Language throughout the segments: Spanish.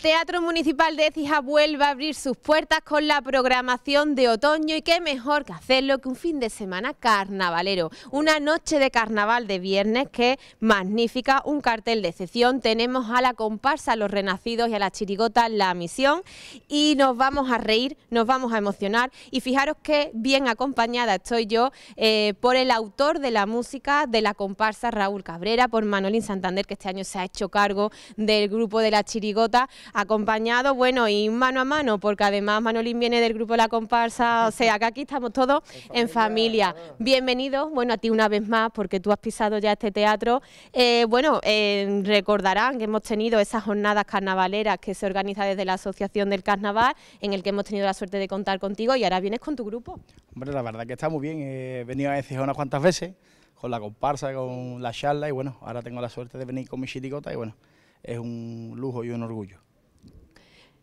Teatro Municipal de Cija vuelve a abrir sus puertas con la programación de otoño y qué mejor que hacerlo que un fin de semana carnavalero. Una noche de carnaval de viernes que magnífica, un cartel de excepción. Tenemos a la comparsa Los Renacidos y a la chirigota La Misión y nos vamos a reír, nos vamos a emocionar y fijaros que bien acompañada estoy yo eh, por el autor de la música de la comparsa Raúl Cabrera, por Manolín Santander que este año se ha hecho cargo del grupo de la chirigota acompañado, bueno, y mano a mano, porque además Manolín viene del grupo La Comparsa, o sea que aquí estamos todos en familia. Ah. Bienvenidos, bueno, a ti una vez más, porque tú has pisado ya este teatro. Eh, bueno, eh, recordarán que hemos tenido esas jornadas carnavaleras que se organiza desde la Asociación del Carnaval, en el que hemos tenido la suerte de contar contigo y ahora vienes con tu grupo. Hombre, la verdad que está muy bien, he venido a decir unas cuantas veces con la comparsa, con la charla y bueno, ahora tengo la suerte de venir con mi chilicota y bueno, es un lujo y un orgullo.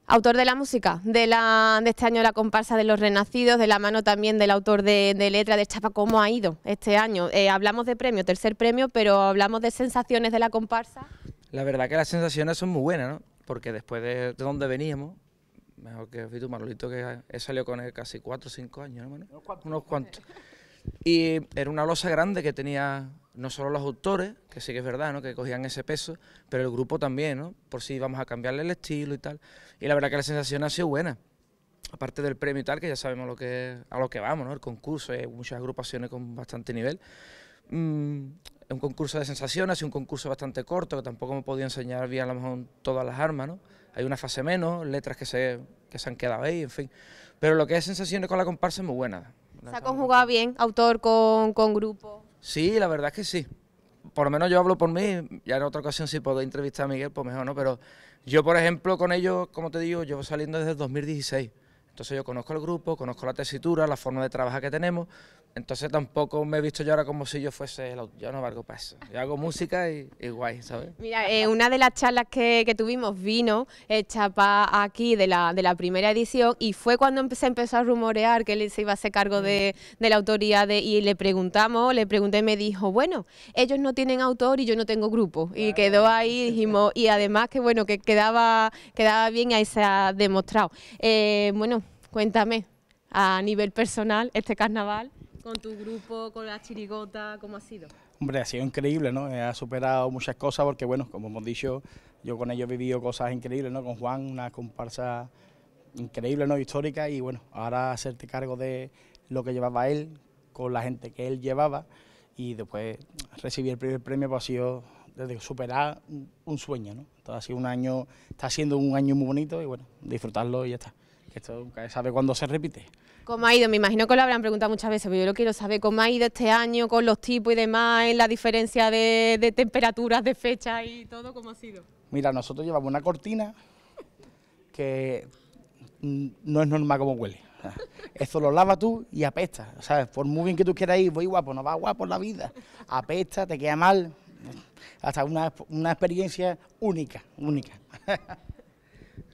Autor de la música, de, la, de este año la comparsa de los renacidos, de la mano también del autor de, letra de Chapa, ¿cómo ha ido este año? Eh, hablamos de premio, tercer premio, pero hablamos de sensaciones de la comparsa. La verdad que las sensaciones son muy buenas, ¿no? Porque después de, donde veníamos, mejor que tú, Manolito, que he salido con él casi cuatro o cinco años, ¿no, Unos cuantos. Y era una losa grande que tenía no solo los autores, que sí que es verdad, ¿no? que cogían ese peso, pero el grupo también, ¿no? por si íbamos a cambiarle el estilo y tal. Y la verdad que la sensación ha sido buena. Aparte del premio y tal, que ya sabemos lo que, a lo que vamos, ¿no? el concurso, hay muchas agrupaciones con bastante nivel. Mm, un concurso de sensaciones, un concurso bastante corto, que tampoco me he enseñar bien a lo mejor todas las armas, ¿no? Hay una fase menos, letras que se, que se han quedado ahí, en fin. Pero lo que es sensaciones con la comparsa es muy buena, se ha conjugado bien, autor con, grupo. Sí, la verdad es que sí. Por lo menos yo hablo por mí, ya en otra ocasión si puedo entrevistar a Miguel, pues mejor, ¿no? Pero yo, por ejemplo, con ellos, como te digo, llevo saliendo desde el 2016. Entonces yo conozco el grupo, conozco la tesitura, la forma de trabajar que tenemos, entonces tampoco me he visto yo ahora como si yo fuese, el yo no valgo para eso, yo hago música y, y guay, ¿sabes? Mira, eh, una de las charlas que, tuvimos vino el para aquí de la, de la primera edición y fue cuando se empezó a rumorear que él se iba a hacer cargo de, la autoría de, y le preguntamos, le pregunté y me dijo, bueno, ellos no tienen autor y yo no tengo grupo y quedó ahí, dijimos, y además que bueno, que quedaba, quedaba bien ahí se ha demostrado. Eh, bueno, Cuéntame, a nivel personal, este carnaval, con tu grupo, con la chirigota, ¿cómo ha sido? Hombre, ha sido increíble, ¿no? Eh, ha superado muchas cosas porque, bueno, como hemos dicho, yo con ellos he vivido cosas increíbles, ¿no? Con Juan, una comparsa increíble, ¿no? Histórica y, bueno, ahora hacerte cargo de lo que llevaba él, con la gente que él llevaba y después recibir el primer premio pues ha sido desde superar un sueño, ¿no? Entonces ha sido un año, está siendo un año muy bonito y bueno, disfrutarlo y ya está esto nunca sabe cuándo se repite. ¿Cómo ha ido? Me imagino que lo habrán preguntado muchas veces, pero yo lo quiero saber, ¿cómo ha ido este año con los tipos y demás, la diferencia de, temperaturas, de fechas y todo, cómo ha sido? Mira, nosotros llevamos una cortina que no es normal como huele. Eso lo lavas tú y apesta. O sea, por muy bien que tú quieras ir, voy guapo, no va guapo en la vida. Apesta, te queda mal. Hasta una, una experiencia única, única.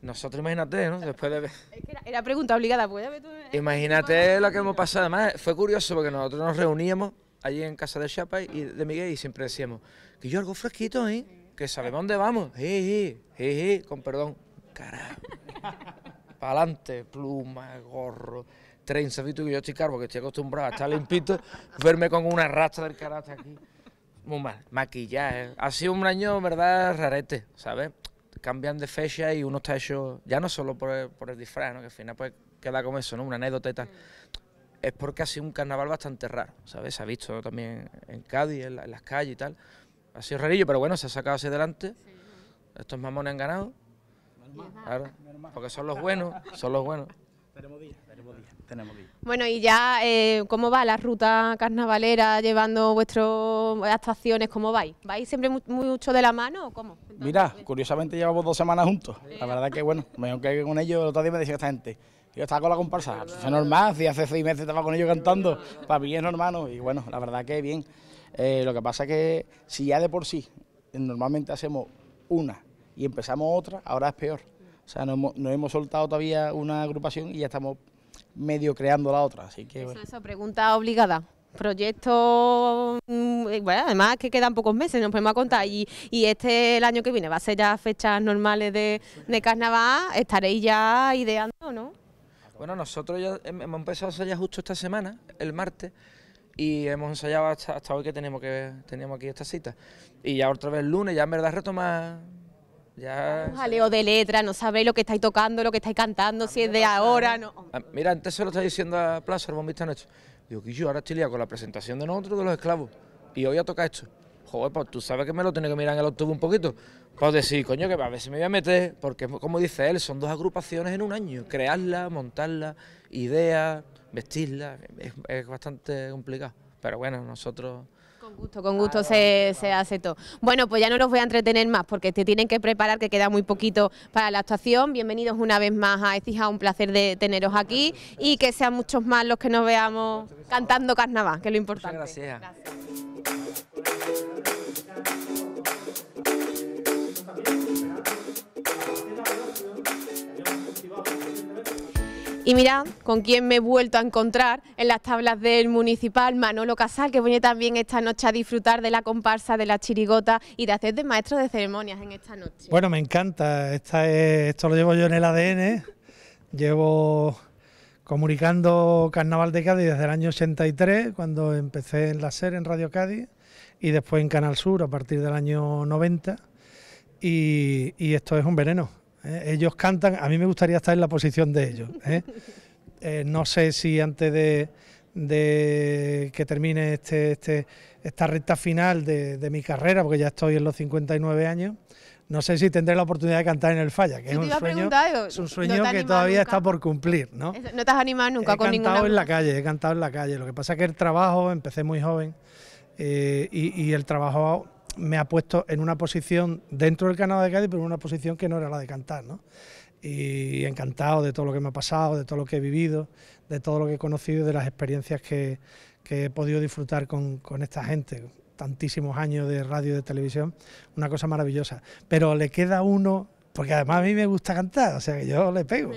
Nosotros imagínate, ¿no? Después de... Es que era, pregunta obligada, pues. Eh, imagínate lo que hemos pasado. Además, fue curioso porque nosotros nos reuníamos allí en casa de Chapa y de Miguel y siempre decíamos, que yo algo fresquito, ¿eh? Que sabemos dónde vamos. Eh, eh, con perdón. Carajo. Pa'lante, pluma, gorro, trenza, tú que yo estoy caro porque estoy acostumbrado a estar limpito, verme con una racha del carácter aquí. Muy mal. Maquillaje. Ha sido un año, verdad, rarete, ¿sabes? cambian de fecha y uno está hecho, ya no solo por el, disfraz, que al final pues queda como eso, ¿no? una anécdota y tal. Mm. Es porque ha sido un carnaval bastante raro, ¿sabes? Se ha visto también en Cádiz, en, las calles y tal. Ha sido rarillo, pero bueno, se ha sacado hacia adelante. Estos mamones han ganado. porque son los buenos, son los buenos. Tenemos días, tenemos días, Bueno, y ya, eh, ¿cómo va la ruta carnavalera llevando vuestras actuaciones? ¿Cómo vais? ¿Vais siempre muy, mucho de la mano o cómo? Mira, pues, curiosamente llevamos dos semanas juntos. Eh. La verdad que, bueno, me que con ellos, el otro día me decía esta gente, yo estaba con la comparsa, es normal, si hace seis meses estaba con ellos cantando, para mí es normal, y bueno, la verdad que bien. Eh, lo que pasa que si ya de por sí normalmente hacemos una y empezamos otra, ahora es peor. O sea, no hemos, soltado todavía una agrupación y ya estamos medio creando la otra. Así que, eso, eso, pregunta obligada. Proyecto, mm, eh, bueno, además que quedan pocos meses, nos podemos contar. Y, y este, el año que viene, va a ser ya fechas normales de, carnaval, estaréis ya ideando, ¿no? Bueno, nosotros ya hemos empezado a ensayar justo esta semana, el martes, y hemos ensayado hasta, hoy que tenemos, que tenemos aquí esta cita. Y ya otra vez el lunes, ya en verdad retomar ya... Un jaleo de letra, no sabéis lo que estáis tocando, lo que estáis cantando, si es de ahora, no. Ah, mira, antes se lo está diciendo a Plaza, el bombista Nacho. Digo, que yo ahora estoy liado con la presentación de nosotros de los esclavos. Y hoy a tocar esto. Joder, pues tú sabes que me lo tienes que mirar en el octubre un poquito. Pues decir, coño, que a ver si me voy a meter, porque como dice él, son dos agrupaciones en un año. Crearla, montarla, idea, vestirla, es bastante complicado. Pero bueno, nosotros con gusto, con gusto se, hace todo. Bueno, pues ya no los voy a entretener más porque te tienen que preparar, que queda muy poquito para la actuación. Bienvenidos una vez más a Ecija, un placer de teneros aquí y que sean muchos más los que nos veamos cantando carnaval, que es lo importante. Muchas gracias. Y mirad con quién me he vuelto a encontrar en las tablas del municipal, Manolo Casal, que viene también esta noche a disfrutar de la comparsa, de la chirigota y de hacer de maestro de ceremonias en esta noche. Bueno, me encanta, esta esto lo llevo yo en el ADN, llevo comunicando Carnaval de Cádiz desde el año 83, cuando empecé en la SER, en Radio Cádiz, y después en Canal Sur a partir del año 90. y esto es un veneno, ¿eh? Ellos cantan, a mí me gustaría estar en la posición de ellos. ¿eh? Eh, no sé si antes de, que termine este, este, esta recta final de, mi carrera, porque ya estoy en los 59 años, no sé si tendré la oportunidad de cantar en el Falla, que es un, sueño, es un, sueño, que todavía está por cumplir. ¿no? no te has animado nunca con ninguna... He cantado en la calle, he cantado en la calle. Lo que pasa es que el trabajo, empecé muy joven, y, el trabajo me ha puesto en una posición dentro del Canal de Cádiz, pero en una posición que no era la de cantar, ¿no? Y encantado de todo lo que me ha pasado, de todo lo que he vivido, de todo lo que he conocido, de las experiencias que, que he podido disfrutar con, con esta gente, tantísimos años de radio y de televisión, una cosa maravillosa. Pero le queda a uno porque además a mí me gusta cantar, o sea que yo le pego,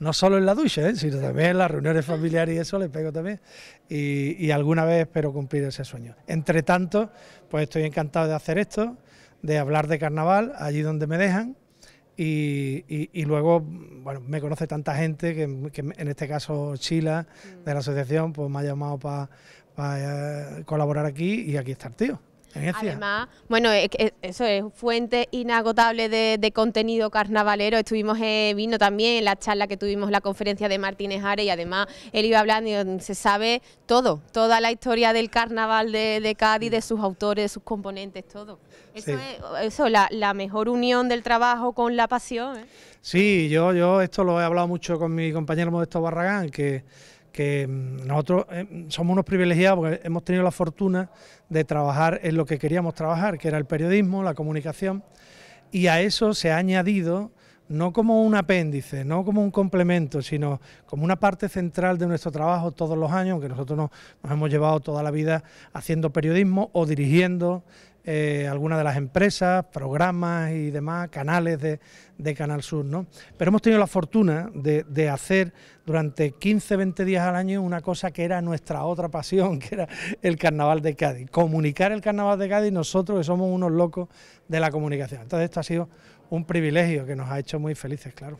no solo en la ducha, ¿eh? sino también en las reuniones familiares y eso le pego también. Y, alguna vez espero cumplir ese sueño. Entre tanto, pues estoy encantado de hacer esto, de hablar de carnaval allí donde me dejan. Y, luego, bueno, me conoce tanta gente que, en este caso Chila, de la asociación, pues me ha llamado para eh, colaborar aquí y aquí está el tío. Además, bueno, eso es fuente inagotable de, contenido carnavalero. Estuvimos, eh, vino también la charla que tuvimos, la conferencia de Martínez Are y además él iba hablando y se sabe todo, toda la historia del carnaval de, Cádiz, de sus autores, de sus componentes, todo. Eso es la, mejor unión del trabajo con la pasión. ¿eh? Sí, yo, yo esto lo he hablado mucho con mi compañero Modesto Barragán, que que mm, nosotros eh, somos unos privilegiados porque hemos tenido la fortuna de trabajar en lo que queríamos trabajar, que era el periodismo, la comunicación, y a eso se ha añadido no como un apéndice, no como un complemento, sino como una parte central de nuestro trabajo todos los años, aunque nosotros nos, nos hemos llevado toda la vida haciendo periodismo o dirigiendo eh, algunas de las empresas, programas y demás, canales de, Canal Sur. ¿no? Pero hemos tenido la fortuna de, hacer durante 15, 20 días al año una cosa que era nuestra otra pasión, que era el Carnaval de Cádiz. Comunicar el Carnaval de Cádiz nosotros que somos unos locos de la comunicación. Entonces esto ha sido un privilegio que nos ha hecho muy felices, claro.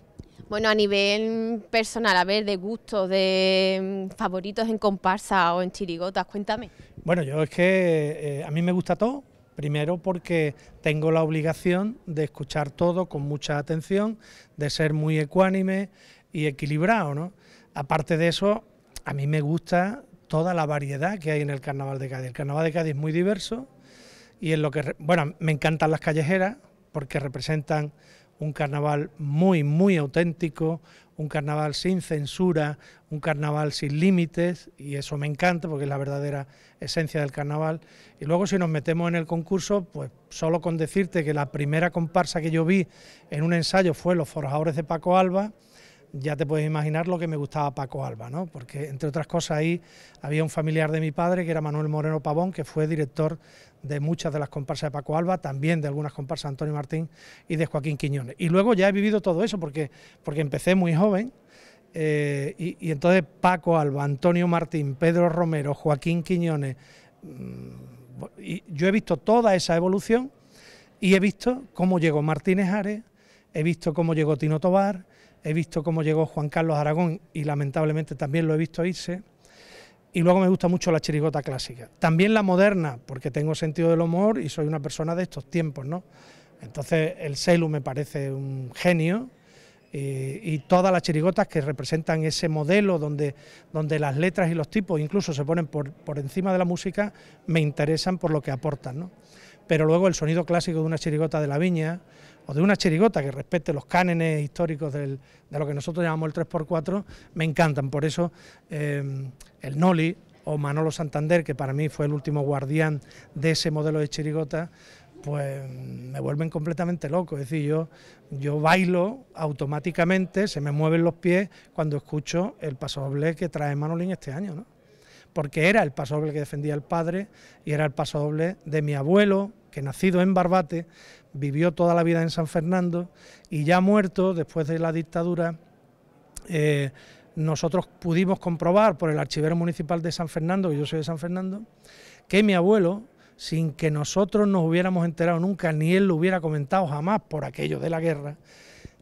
Bueno, a nivel personal, a ver, de gustos, de mm, favoritos en comparsa o en chirigotas, cuéntame. Bueno, yo es que eh, a mí me gusta todo, Primero porque tengo la obligación de escuchar todo con mucha atención, de ser muy ecuánime y equilibrado, ¿no? Aparte de eso, a mí me gusta toda la variedad que hay en el Carnaval de Cádiz. El Carnaval de Cádiz es muy diverso y en lo que bueno, me encantan las callejeras porque representan un carnaval muy, muy auténtico, un carnaval sin censura, un carnaval sin límites, y eso me encanta porque es la verdadera esencia del carnaval. Y luego si nos metemos en el concurso, pues solo con decirte que la primera comparsa que yo vi en un ensayo fue Los Forjadores de Paco Alba, ya te puedes imaginar lo que me gustaba Paco Alba, ¿no? porque entre otras cosas ahí había un familiar de mi padre que era Manuel Moreno Pavón, que fue director de muchas de las comparsas de Paco Alba, también de algunas comparsas de Antonio Martín y de Joaquín Quiñones. Y luego ya he vivido todo eso porque, porque empecé muy joven. Eh, y, entonces Paco Alba, Antonio Martín, Pedro Romero, Joaquín Quiñones, mm, yo he visto toda esa evolución y he visto cómo llegó Martínez Ares, he visto cómo llegó Tino Tobar, he visto cómo llegó Juan Carlos Aragón y lamentablemente también lo he visto irse. Y luego me gusta mucho la chirigota clásica. También la moderna, porque tengo sentido del humor y soy una persona de estos tiempos, ¿no? Entonces el Seilu me parece un genio eh, y, todas las chirigotas que representan ese modelo donde, donde las letras y los tipos incluso se ponen por, por encima de la música, me interesan por lo que aportan, ¿no? Pero luego el sonido clásico de una chirigota de la viña, o de una chirigota que respete los cánones históricos de lo que nosotros llamamos el 3x4, me encantan. Por eso eh, el Noli o Manolo Santander, que para mí fue el último guardián de ese modelo de chirigota, pues me vuelven completamente loco. Es decir, yo, yo bailo automáticamente, se me mueven los pies cuando escucho el paso doble que trae Manolín este año. ¿no? porque era el paso doble que defendía el padre y era el paso doble de mi abuelo, que nacido en Barbate, vivió toda la vida en San Fernando y ya muerto después de la dictadura, eh, nosotros pudimos comprobar por el archivero municipal de San Fernando, que yo soy de San Fernando, que mi abuelo, sin que nosotros nos hubiéramos enterado nunca, ni él lo hubiera comentado jamás por aquello de la guerra,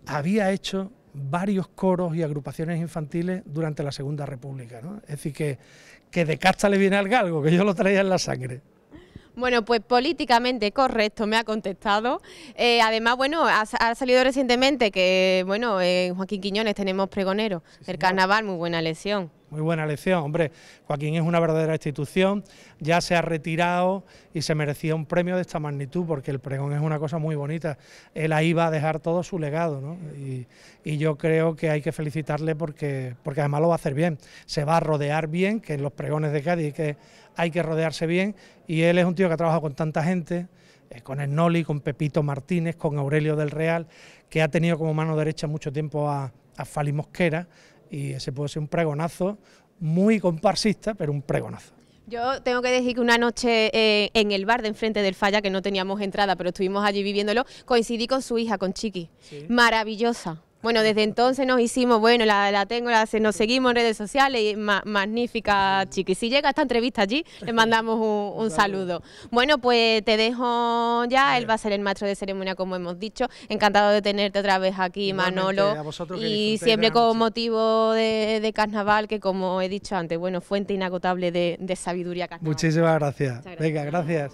había hecho varios coros y agrupaciones infantiles durante la Segunda República. ¿no? Es decir, que, que de casta le viene al galgo, que yo lo traía en la sangre. Bueno, pues políticamente correcto, me ha contestado. Eh, además, bueno, ha, salido recientemente que, bueno, en Joaquín Quiñones tenemos pregonero el carnaval, muy buena elección. Muy buena elección, hombre. Joaquín es una verdadera institución, ya se ha retirado y se merecía un premio de esta magnitud porque el pregón es una cosa muy bonita. Él ahí va a dejar todo su legado ¿no? y, yo creo que hay que felicitarle porque, porque además lo va a hacer bien. Se va a rodear bien, que en los pregones de Cádiz hay que rodearse bien y él es un tío que ha trabajado con tanta gente eh, con Noli, con Pepito Martínez, con Aurelio del Real, que ha tenido como mano derecha mucho tiempo a, a Fali Mosquera, y ese puede ser un pregonazo muy comparsista, pero un pregonazo. Yo tengo que decir que una noche eh, en el bar de enfrente del Falla, que no teníamos entrada, pero estuvimos allí viviéndolo, coincidí con su hija, con Chiqui. Maravillosa. Bueno, desde entonces nos hicimos, bueno, la, tengo, nos seguimos en redes sociales, y magnífica chiqui. Si llega esta entrevista allí, le mandamos un, saludo. Bueno, pues te dejo ya, él va a ser el maestro de ceremonia, como hemos dicho. Encantado de tenerte otra vez aquí, Manolo. Y siempre con motivo de, carnaval, que como he dicho antes, bueno, fuente inagotable de, sabiduría carnaval. Muchísimas gracias. Venga, gracias.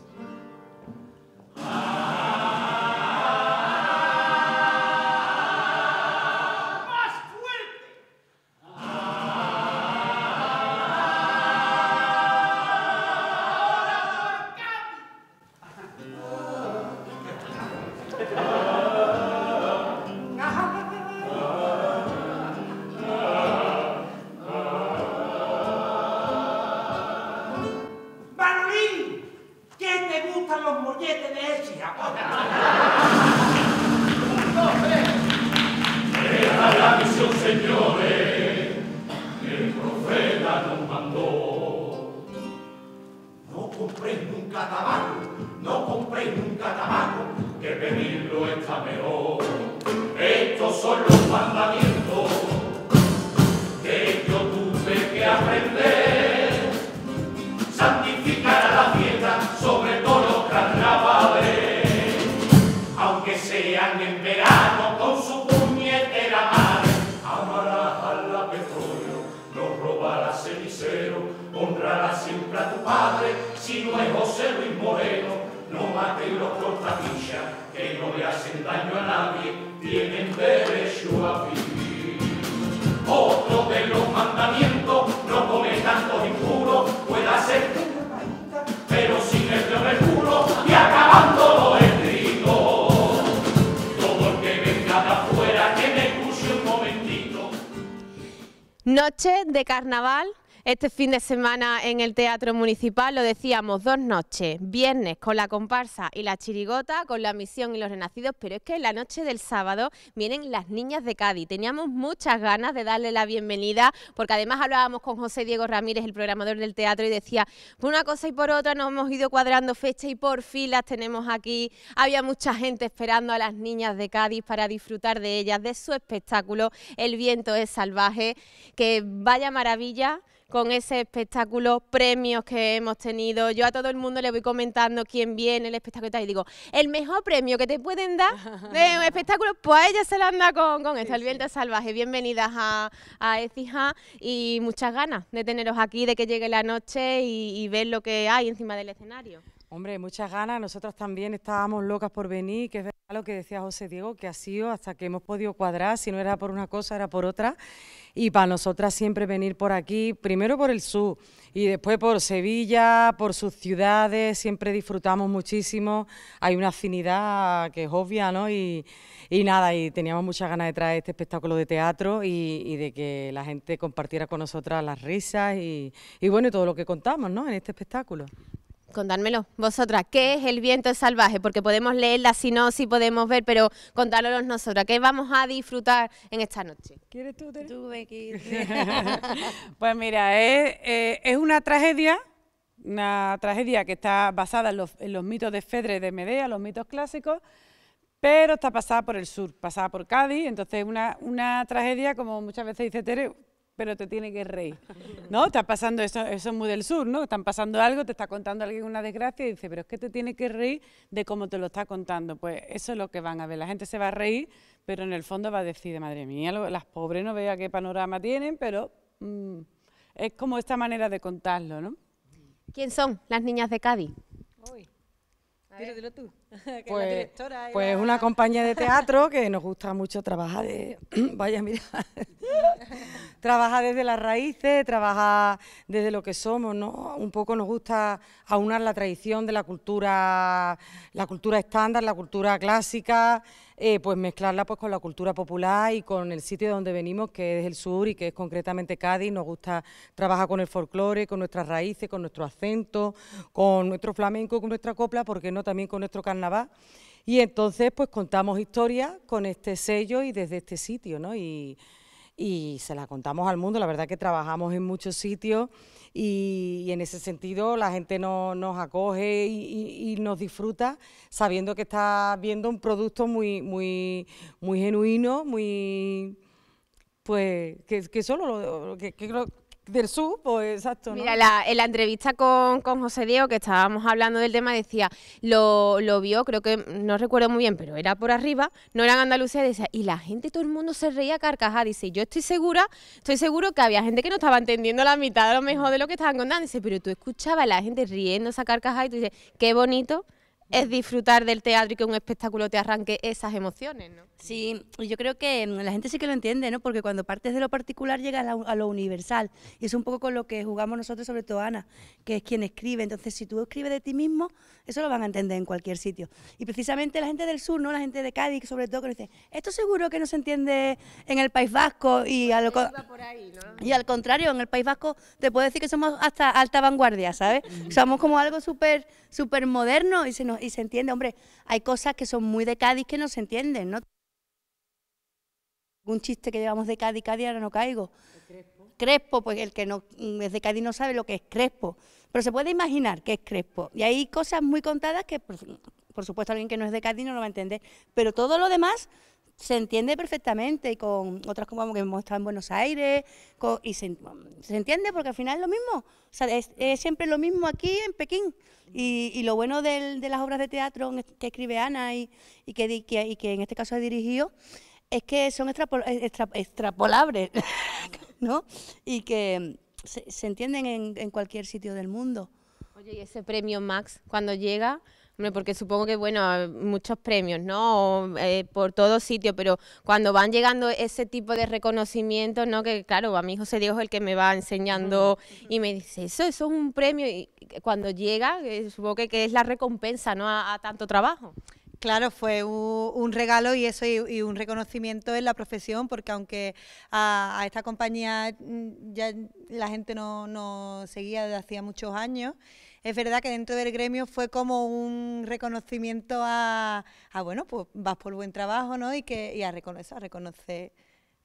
si no es José Luis Moreno, no maten los cortapillas, que no le hacen daño a nadie, tienen derecho a vivir. Otro de los mandamientos, no cometan los impuros, pueda ser pero sin el puro, y acabando lo escrito. Todo el que venga de afuera, que me escuche un momentito. Noche de carnaval este fin de semana en el Teatro Municipal, lo decíamos, dos noches, viernes con la comparsa y la chirigota, con la misión y los renacidos, pero es que en la noche del sábado vienen las niñas de Cádiz. Teníamos muchas ganas de darle la bienvenida, porque además hablábamos con José Diego Ramírez, el programador del teatro, y decía, por una cosa y por otra nos hemos ido cuadrando fecha y por fin las tenemos aquí. Había mucha gente esperando a las niñas de Cádiz para disfrutar de ellas, de su espectáculo, El viento es salvaje, que vaya maravilla con ese espectáculo, premios que hemos tenido. Yo a todo el mundo le voy comentando quién viene, el espectáculo y tal, y digo, el mejor premio que te pueden dar de un espectáculo, pues a ella se la anda con, con esto, el viento salvaje. Bienvenidas a, a Ecija y muchas ganas de teneros aquí, de que llegue la noche y, y ver lo que hay encima del escenario. Hombre, muchas ganas. Nosotras también estábamos locas por venir, que es verdad lo que decía José Diego, que ha sido hasta que hemos podido cuadrar, si no era por una cosa, era por otra. Y para nosotras siempre venir por aquí, primero por el sur y después por Sevilla, por sus ciudades, siempre disfrutamos muchísimo. Hay una afinidad que es obvia, ¿no? Y, nada, y teníamos muchas ganas de traer este espectáculo de teatro y, de que la gente compartiera con nosotras las risas y, bueno, y todo lo que contamos, ¿no? En este espectáculo. Contármelo. Vosotras, ¿qué es el viento salvaje? Porque podemos leerla si no, si podemos ver, pero contárnoslo nosotras. ¿Qué vamos a disfrutar en esta noche? ¿Quieres tú, Tere? pues mira, eh, es, una tragedia, una tragedia que está basada en los, mitos de Fedre de Medea, los mitos clásicos, pero está pasada por el sur, pasada por Cádiz. Entonces, una, una tragedia, como muchas veces dice Tere, pero te tiene que reír. ¿No? Está pasando eso, eso es muy del sur, ¿no? Están pasando algo, te está contando alguien una desgracia y dice, pero es que te tiene que reír de cómo te lo está contando. Pues eso es lo que van a ver. La gente se va a reír, pero en el fondo va a decir, madre mía, las pobres no vea qué panorama tienen, pero mm, es como esta manera de contarlo, ¿no? ¿Quién son las niñas de Cádiz? tú. pues, pues una compañía de teatro que nos gusta mucho trabajar de vaya mira trabaja desde las raíces trabaja desde lo que somos no un poco nos gusta aunar la tradición de la cultura la cultura estándar la cultura clásica eh, pues mezclarla pues con la cultura popular y con el sitio de donde venimos que es el sur y que es concretamente Cádiz nos gusta trabajar con el folclore con nuestras raíces con nuestro acento con nuestro flamenco con nuestra copla porque no también con nuestro canal y entonces pues contamos historias con este sello y desde este sitio, ¿no? Y, se la contamos al mundo, la verdad que trabajamos en muchos sitios y, en ese sentido la gente no, nos acoge y, nos disfruta sabiendo que está viendo un producto muy, muy, muy genuino, muy pues que, solo lo, que, que, del pues exacto. Mira, la, en la entrevista con, con, José Diego, que estábamos hablando del tema, decía, lo, lo, vio, creo que no recuerdo muy bien, pero era por arriba, no era en Andalucía, decía, y la gente, todo el mundo se reía carcajada. Dice, yo estoy segura, estoy seguro que había gente que no estaba entendiendo la mitad a lo mejor de lo que estaban contando. Dice, pero tú escuchabas a la gente riendo esa carcajada y tú dices, qué bonito es disfrutar del teatro y que un espectáculo te arranque esas emociones, ¿no? Sí, yo creo que mm, la gente sí que lo entiende, ¿no? Porque cuando partes de lo particular llegas a lo universal. Y es un poco con lo que jugamos nosotros, sobre todo Ana, que es quien escribe. Entonces, si tú escribes de ti mismo, eso lo van a entender en cualquier sitio. Y precisamente la gente del sur, ¿no? La gente de Cádiz, sobre todo, que dice, esto seguro que no se entiende en el País Vasco. Y, pues al, y al contrario, en el País Vasco te puedo decir que somos hasta alta vanguardia, ¿sabes? somos como algo súper súper moderno y se nos y se entiende. Hombre, hay cosas que son muy de Cádiz que no se entienden, ¿no? Un chiste que llevamos de Cádiz, Cádiz, ahora no caigo. Crespo? pues el que no mm, es de Cádiz no sabe lo que es Crespo, pero se puede imaginar que es Crespo. Y hay cosas muy contadas que, por supuesto, alguien que no es de Cádiz no lo va a entender, pero todo lo demás se entiende perfectamente con otras como que hemos estado en Buenos Aires y se, entiende porque al final es lo mismo, es, siempre lo mismo aquí en Pekín y, lo bueno de las obras de teatro que escribe Ana y, que, que en este caso ha dirigido es que son extrapolables, ¿no? Y que se, entienden en, en cualquier sitio del mundo. Oye, y ese premio Max, cuando llega, porque supongo que, bueno, muchos premios, ¿no? Eh, por todo sitio, pero cuando van llegando ese tipo de reconocimientos, ¿no? Que claro, a mí José Diego es el que me va enseñando y me dice, eso, es un premio. Y cuando llega, eh, supongo que, es la recompensa, ¿no? A, tanto trabajo. Claro, fue un regalo y eso y, un reconocimiento en la profesión, porque aunque a, esta compañía mm, ya la gente no, no seguía desde hacía muchos años, es verdad que dentro del gremio fue como un reconocimiento a, bueno, pues vas por buen trabajo, ¿no? Y, que, y a reconocer,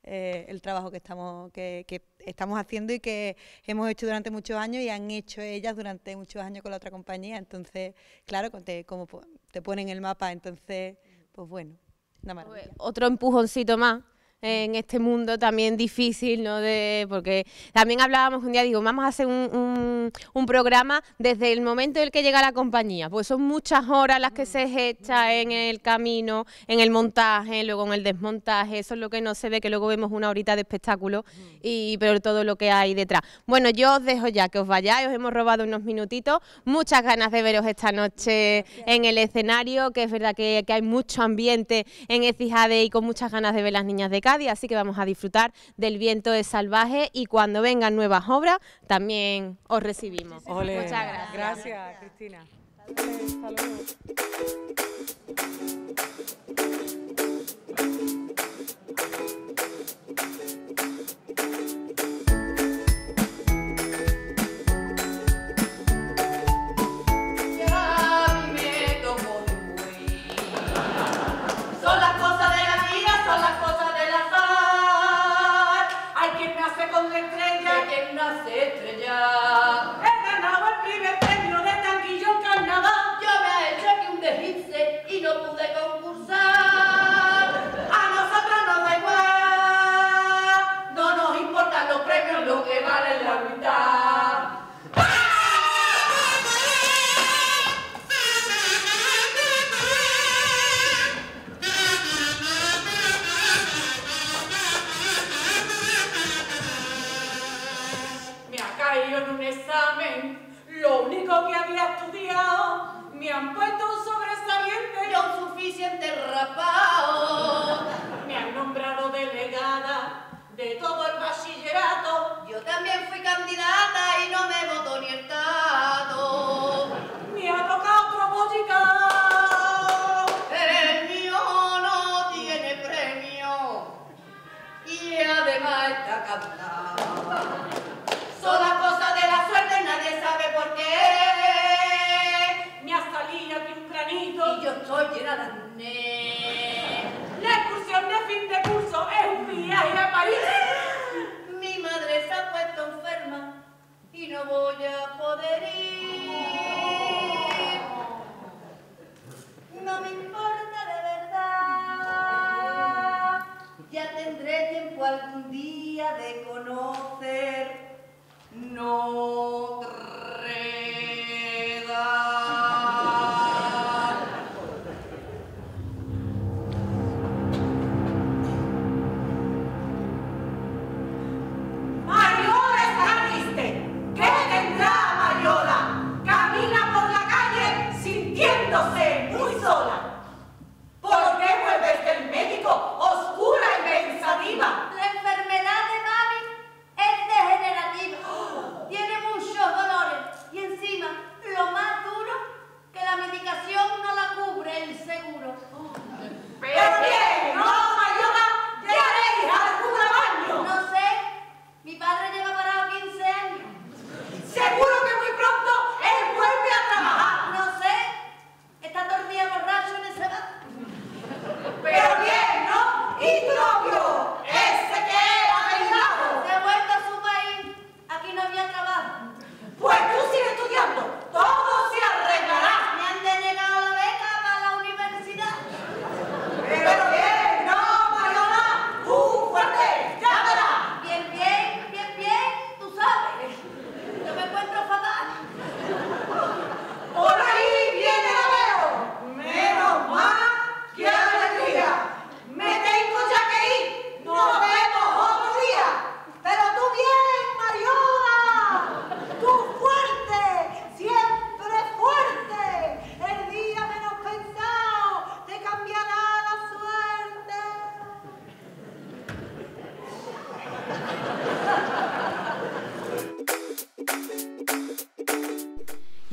eh, el trabajo que estamos, que, estamos haciendo y que hemos hecho durante muchos años y han hecho ellas durante muchos años con la otra compañía. Entonces, claro, como te ponen el mapa, entonces, pues bueno, nada pues más. Otro empujoncito más en este mundo también difícil, ¿no? De, porque también hablábamos un día, digo, vamos a hacer un, un, programa desde el momento en el que llega la compañía, pues son muchas horas las que se mm. echan en el camino, en el montaje, luego en el desmontaje, eso es lo que no se ve, que luego vemos una horita de espectáculo, mm. y pero todo lo que hay detrás. Bueno, yo os dejo ya, que os vayáis, os hemos robado unos minutitos, muchas ganas de veros esta noche en el escenario, que es verdad que, hay mucho ambiente en Ecijade y con muchas ganas de ver las niñas de casa, así que vamos a disfrutar del viento de salvaje y cuando vengan nuevas obras también os recibimos. Muchas gracias. Gracias, Cristina. en un examen lo único que había estudiado. Me han puesto un sobresaliente y un suficiente rapado Me han nombrado delegada de todo el bachillerato. Yo también fui candidata La excursión de fin de curso es un viaje a París. Mi madre se ha puesto enferma y no voy a poder ir.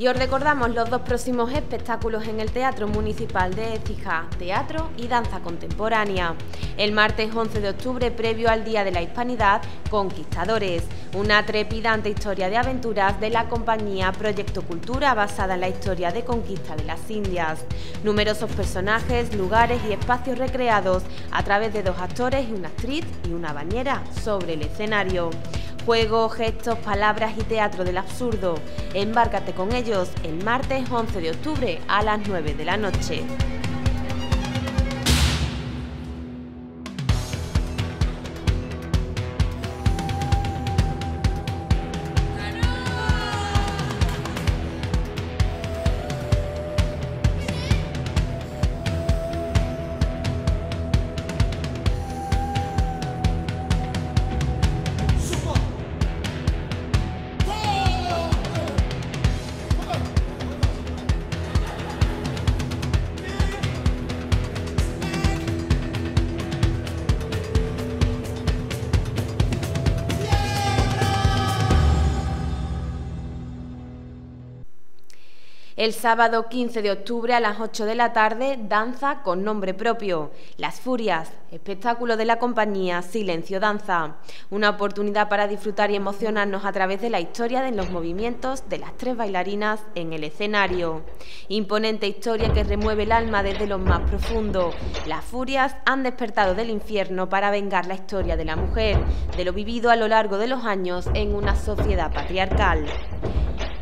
Y os recordamos los dos próximos espectáculos en el Teatro Municipal de Écija, Teatro y Danza Contemporánea. El martes 11 de octubre, previo al Día de la Hispanidad, Conquistadores, una trepidante historia de aventuras de la compañía Proyecto Cultura basada en la historia de conquista de las Indias. Numerosos personajes, lugares y espacios recreados a través de dos actores, y una actriz y una bañera sobre el escenario. Juego, gestos, palabras y teatro del absurdo. Embárcate con ellos el martes 11 de octubre a las 9 de la noche. El sábado 15 de octubre a las 8 de la tarde, danza con nombre propio, Las Furias, espectáculo de la compañía Silencio Danza, una oportunidad para disfrutar y emocionarnos a través de la historia de los movimientos de las tres bailarinas en el escenario. Imponente historia que remueve el alma desde lo más profundo. Las Furias han despertado del infierno para vengar la historia de la mujer, de lo vivido a lo largo de los años en una sociedad patriarcal.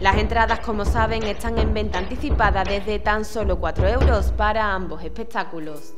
Las entradas, como saben, están en venta anticipada desde tan solo 4 euros para ambos espectáculos.